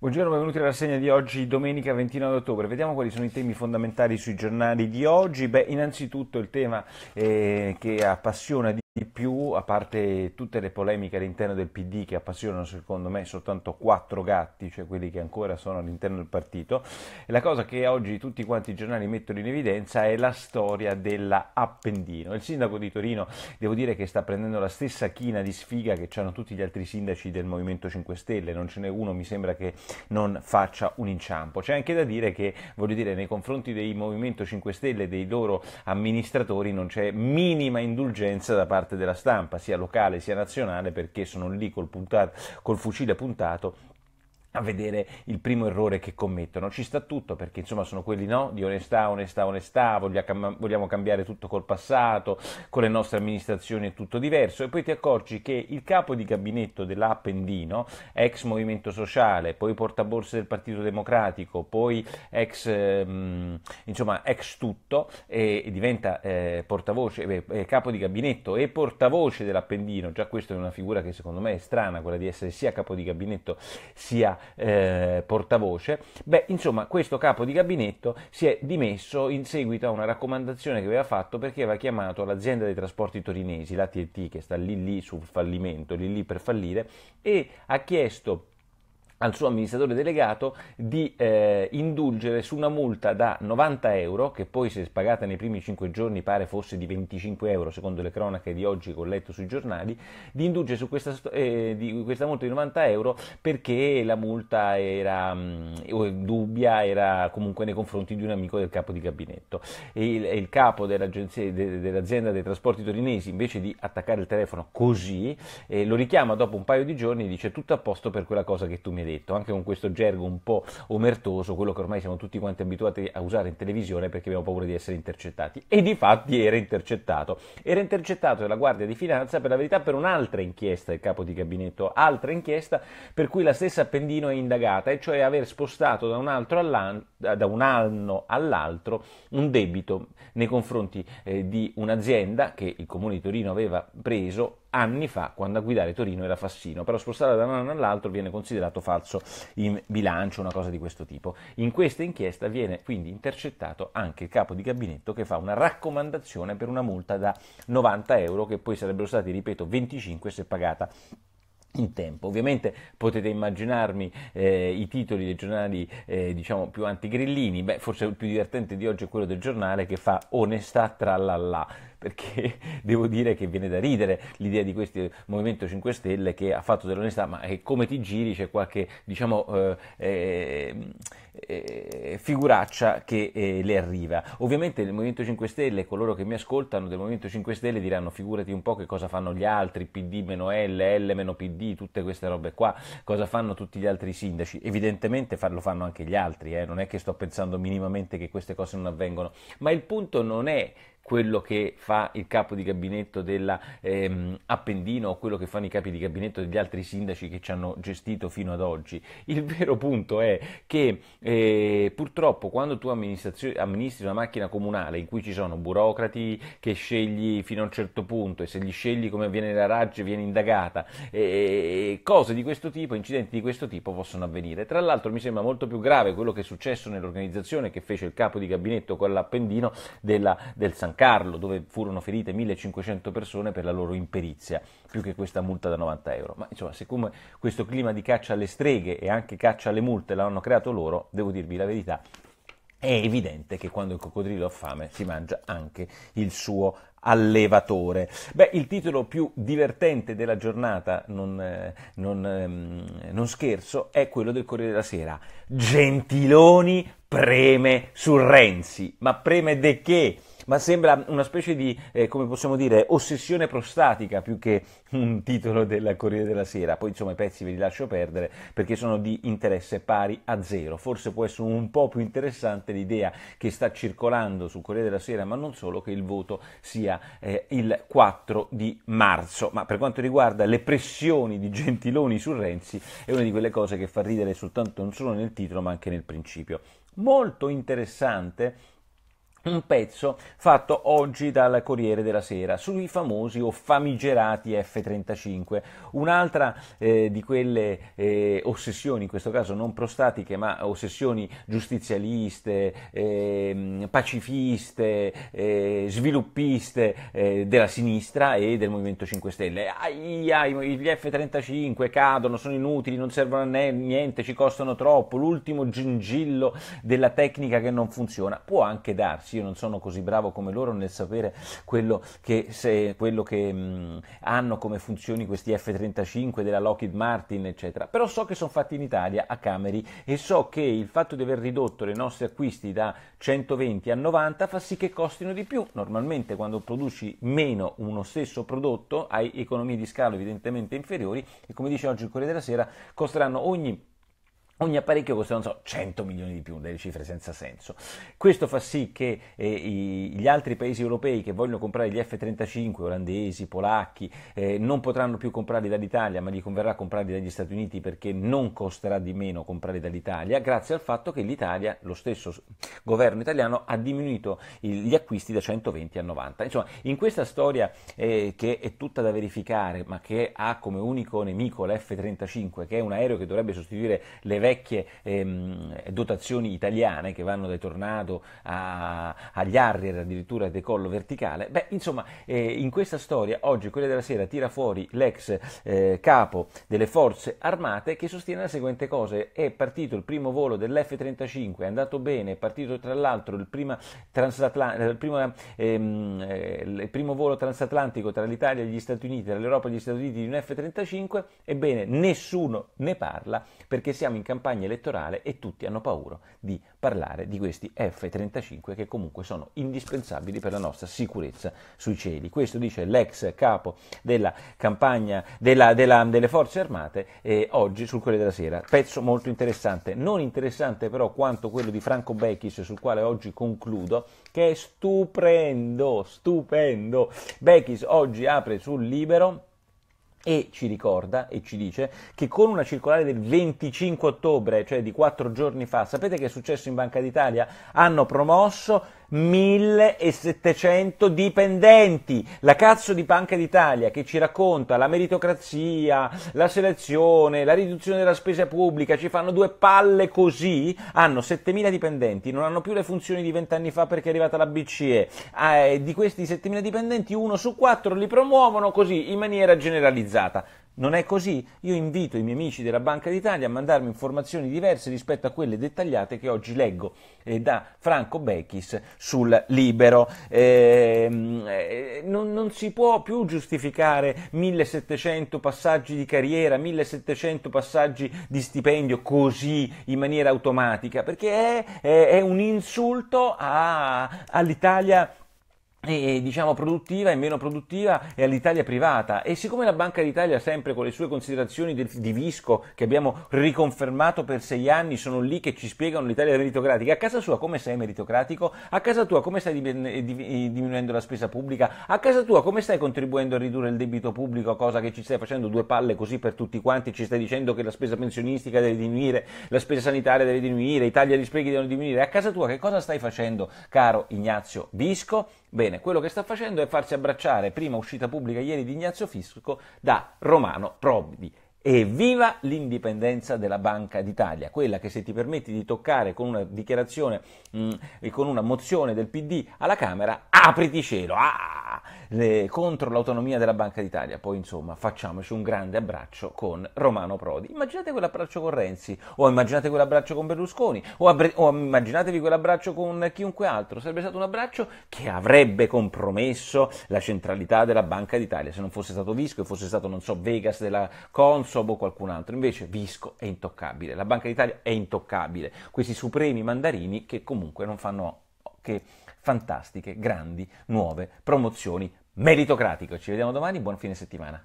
Buongiorno, benvenuti alla rassegna di oggi, domenica 29 ottobre. Vediamo quali sono i temi fondamentali sui giornali di oggi. Beh, innanzitutto il tema eh, che appassiona di di più, a parte tutte le polemiche all'interno del PD che appassionano secondo me soltanto quattro gatti, cioè quelli che ancora sono all'interno del partito, la cosa che oggi tutti quanti i giornali mettono in evidenza è la storia dell'Appendino. Il sindaco di Torino devo dire che sta prendendo la stessa china di sfiga che hanno tutti gli altri sindaci del Movimento 5 Stelle, non ce n'è uno mi sembra che non faccia un inciampo. C'è anche da dire che, voglio dire, nei confronti dei Movimento 5 Stelle e dei loro amministratori non c'è minima indulgenza da parte parte della stampa, sia locale sia nazionale, perché sono lì col, puntato, col fucile puntato a vedere il primo errore che commettono. Ci sta tutto perché insomma sono quelli no? di onestà, onestà, onestà, vogliamo cambiare tutto col passato, con le nostre amministrazioni è tutto diverso e poi ti accorgi che il capo di gabinetto dell'Appendino, ex Movimento Sociale, poi portaborse del Partito Democratico, poi ex, ehm, insomma, ex tutto e, e diventa eh, portavoce, eh, eh, capo di gabinetto e portavoce dell'Appendino, già questa è una figura che secondo me è strana, quella di essere sia capo di gabinetto sia eh, portavoce. Beh, insomma, questo capo di gabinetto si è dimesso in seguito a una raccomandazione che aveva fatto perché aveva chiamato l'azienda dei trasporti torinesi, la TT, che sta lì lì sul fallimento, lì lì per fallire, e ha chiesto al suo amministratore delegato di eh, indulgere su una multa da 90 euro, che poi se spagata nei primi 5 giorni pare fosse di 25 euro, secondo le cronache di oggi che ho letto sui giornali, di indulgere su questa, eh, di questa multa di 90 euro perché la multa era mh, mm, dubbia, era comunque nei confronti di un amico del capo di gabinetto. E il, il capo dell'azienda dei trasporti torinesi, invece di attaccare il telefono così, eh, lo richiama dopo un paio di giorni e dice tutto a posto per quella cosa che tu mi hai detto, anche con questo gergo un po' omertoso, quello che ormai siamo tutti quanti abituati a usare in televisione perché abbiamo paura di essere intercettati. E di fatti era intercettato. Era intercettato dalla Guardia di Finanza per la verità per un'altra inchiesta del capo di gabinetto, altra inchiesta per cui la stessa Appendino è indagata, e cioè aver spostato da un, da un anno all'altro un debito nei confronti eh, di un'azienda che il Comune di Torino aveva preso anni fa quando a guidare Torino era Fassino. Però spostare da un anno all'altro viene considerato falso in bilancio, una cosa di questo tipo. In questa inchiesta viene quindi intercettato anche il capo di gabinetto che fa una raccomandazione per una multa da 90 euro che poi sarebbero stati, ripeto, 25 se pagata in tempo. Ovviamente potete immaginarmi eh, i titoli dei giornali eh, diciamo più antigrillini, beh forse il più divertente di oggi è quello del giornale che fa onestà tra la perché devo dire che viene da ridere l'idea di questo Movimento 5 Stelle che ha fatto dell'onestà, ma come ti giri c'è qualche diciamo, eh, eh, eh, figuraccia che eh, le arriva. Ovviamente il Movimento 5 Stelle, coloro che mi ascoltano del Movimento 5 Stelle diranno figurati un po' che cosa fanno gli altri, PD-L, L-PD, tutte queste robe qua, cosa fanno tutti gli altri sindaci. Evidentemente lo fanno anche gli altri, eh, non è che sto pensando minimamente che queste cose non avvengono, ma il punto non è quello che fa il capo di gabinetto dell'Appendino ehm, o quello che fanno i capi di gabinetto degli altri sindaci che ci hanno gestito fino ad oggi. Il vero punto è che eh, purtroppo quando tu amministri una macchina comunale in cui ci sono burocrati che scegli fino a un certo punto e se li scegli come avviene la Raggi viene indagata e, eh, cose di questo tipo, incidenti di questo tipo possono avvenire. Tra l'altro mi sembra molto più grave quello che è successo nell'organizzazione che fece il capo di gabinetto con l'appendino della, del San Carlo, dove furono ferite 1500 persone per la loro imperizia, più che questa multa da 90 euro. Ma insomma, siccome questo clima di caccia alle streghe e anche caccia alle multe l'hanno creato loro, devo dirvi la verità, è evidente che quando il coccodrillo ha fame si mangia anche il suo allevatore. Beh, il titolo più divertente della giornata, non, eh, non, ehm, non scherzo, è quello del Corriere della Sera. Gentiloni preme su Renzi. Ma preme de che? ma sembra una specie di, eh, come possiamo dire, ossessione prostatica più che un titolo del Corriere della Sera. Poi insomma i pezzi ve li lascio perdere perché sono di interesse pari a zero. Forse può essere un po' più interessante l'idea che sta circolando sul Corriere della Sera, ma non solo, che il voto sia eh, il 4 di marzo. Ma per quanto riguarda le pressioni di Gentiloni su Renzi, è una di quelle cose che fa ridere soltanto non solo nel titolo ma anche nel principio. Molto interessante un pezzo fatto oggi dal Corriere della Sera sui famosi o famigerati F-35, un'altra eh, di quelle eh, ossessioni, in questo caso non prostatiche, ma ossessioni giustizialiste, ehm, eh, pacifiste, sviluppiste eh, della sinistra e del Movimento 5 Stelle. Aia, gli F-35 cadono, sono inutili, non servono a niente, ci costano troppo, l'ultimo gingillo della tecnica che non funziona. Può anche darsi io non sono così bravo come loro nel sapere quello che, se, quello che mh, mm, hanno come funzioni questi F-35 della Lockheed Martin, eccetera. Però so che sono fatti in Italia a cameri e so che il fatto di aver ridotto i nostri acquisti da 120 a 90 fa sì che costino di più. Normalmente quando produci meno uno stesso prodotto hai economie di scala evidentemente inferiori e come dice oggi il Corriere della Sera costeranno ogni Ogni apparecchio costa, non so, 100 milioni di più, delle cifre senza senso. Questo fa sì che eh, i, gli altri paesi europei che vogliono comprare gli F-35, olandesi, polacchi, eh, non potranno più comprarli dall'Italia, ma gli converrà comprarli dagli Stati Uniti perché non costerà di meno comprarli dall'Italia, grazie al fatto che l'Italia, lo stesso governo italiano, ha diminuito il, gli acquisti da 120 a 90. Insomma, in questa storia eh, che è tutta da verificare, ma che ha come unico nemico l'F-35, che è un aereo che dovrebbe sostituire le vecchie vecchie ehm, dotazioni italiane che vanno dai Tornado a, agli Harrier, addirittura a decollo verticale, beh insomma eh, in questa storia oggi quella della Sera tira fuori l'ex eh, capo delle forze armate che sostiene la seguente cosa, è partito il primo volo dell'F-35, è andato bene, è partito tra l'altro il, prima il, prima, ehm, eh, il primo volo transatlantico tra l'Italia e gli Stati Uniti, tra l'Europa e gli Stati Uniti di un F-35, ebbene nessuno ne parla perché siamo in campagna campagna elettorale e tutti hanno paura di parlare di questi F-35 che comunque sono indispensabili per la nostra sicurezza sui cieli. Questo dice l'ex capo della campagna della, della, delle forze armate eh, oggi sul Corriere della Sera. Pezzo molto interessante, non interessante però quanto quello di Franco Becchis sul quale oggi concludo, che è stupendo, stupendo. Becchis oggi apre sul libero e ci ricorda e ci dice che con una circolare del 25 ottobre, cioè di quattro giorni fa, sapete che è successo in Banca d'Italia? Hanno promosso 1700 dipendenti, la cazzo di Banca d'Italia che ci racconta la meritocrazia, la selezione, la riduzione della spesa pubblica, ci fanno due palle così, hanno 7000 dipendenti, non hanno più le funzioni di 20 anni fa perché è arrivata la BCE, eh, ah, di questi 7000 dipendenti uno su quattro li promuovono così in maniera generalizzata. Non è così? Io invito i miei amici della Banca d'Italia a mandarmi informazioni diverse rispetto a quelle dettagliate che oggi leggo eh, da Franco Becchis sul Libero. Ehm, eh, non, non, si può più giustificare 1700 passaggi di carriera, 1700 passaggi di stipendio così in maniera automatica, perché è, è, è un insulto a, all'Italia e, diciamo produttiva e meno produttiva è all'Italia privata e siccome la Banca d'Italia sempre con le sue considerazioni di, di, Visco che abbiamo riconfermato per sei anni sono lì che ci spiegano l'Italia meritocratica a casa sua come sei meritocratico a casa tua come stai eh, eh, diminuendo la spesa pubblica a casa tua come stai contribuendo a ridurre il debito pubblico cosa che ci stai facendo due palle così per tutti quanti ci stai dicendo che la spesa pensionistica deve diminuire la spesa sanitaria deve diminuire i tagli agli sprechi devono diminuire a casa tua che cosa stai facendo caro Ignazio Visco Bene, quello che sta facendo è farsi abbracciare, prima uscita pubblica ieri di Ignazio Fisco, da Romano Prodi e viva l'indipendenza della Banca d'Italia, quella che se ti permetti di toccare con una dichiarazione, mh, mm, con una mozione del PD alla Camera, apriti cielo, ah, le, contro l'autonomia della Banca d'Italia. Poi insomma facciamoci un grande abbraccio con Romano Prodi. Immaginate quell'abbraccio con Renzi, o immaginate quell'abbraccio con Berlusconi, o, abbre- o immaginatevi quell'abbraccio con chiunque altro. Sarebbe stato un abbraccio che avrebbe compromesso la centralità della Banca d'Italia, se non fosse stato Visco e fosse stato, non so, Vegas della Consul Sobo qualcun altro. Invece Visco è intoccabile, la Banca d'Italia è intoccabile, questi supremi mandarini che comunque non fanno che fantastiche, grandi, nuove promozioni meritocratiche. Ci vediamo domani, buon fine settimana.